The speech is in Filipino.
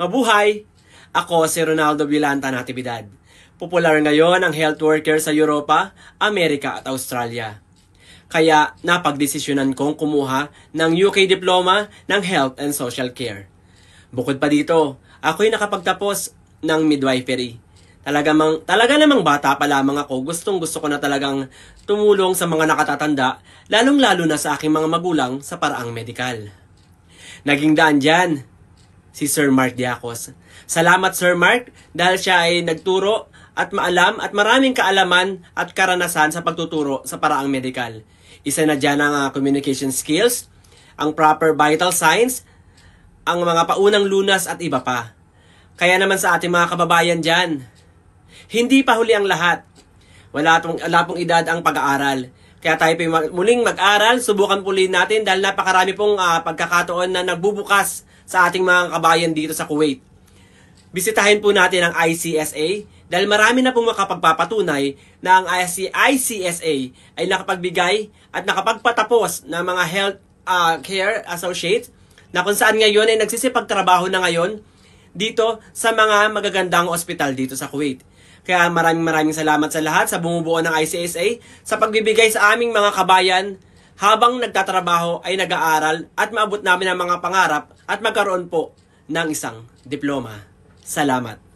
Mabuhay! Ako si Ronaldo Villanta Natividad. Popular ngayon ang health worker sa Europa, Amerika at Australia. Kaya napagdesisyonan kong kumuha ng UK Diploma ng Health and Social Care. Bukod pa dito, ako'y nakapagtapos ng midwifery. Talaga, mang, talaga namang bata pa lamang ako, gustong gusto ko na talagang tumulong sa mga nakatatanda, lalong lalo na sa aking mga magulang sa paraang medikal. Naging daan dyan si Sir Mark Diacos. Salamat Sir Mark dahil siya ay nagturo at maalam at maraming kaalaman at karanasan sa pagtuturo sa paraang medikal. Isa na dyan ang uh, communication skills, ang proper vital signs, ang mga paunang lunas at iba pa. Kaya naman sa ating mga kababayan dyan, hindi pa huli ang lahat. Wala pong, wala pong edad ang pag-aaral. Kaya tayo pa muling mag-aral, subukan puli natin dahil napakarami pong uh, pagkakataon na nagbubukas sa ating mga kabayan dito sa Kuwait. Bisitahin po natin ang ICSA dahil marami na pong makapagpapatunay na ang ICSA ay nakapagbigay at nakapagpatapos ng mga health uh, care associate na kung saan ngayon ay nagsisipagtrabaho na ngayon dito sa mga magagandang ospital dito sa Kuwait. Kaya maraming maraming salamat sa lahat sa bumubuo ng ICSA sa pagbibigay sa aming mga kabayan habang nagtatrabaho ay nag-aaral at maabot namin ang mga pangarap at magkaroon po ng isang diploma. Salamat!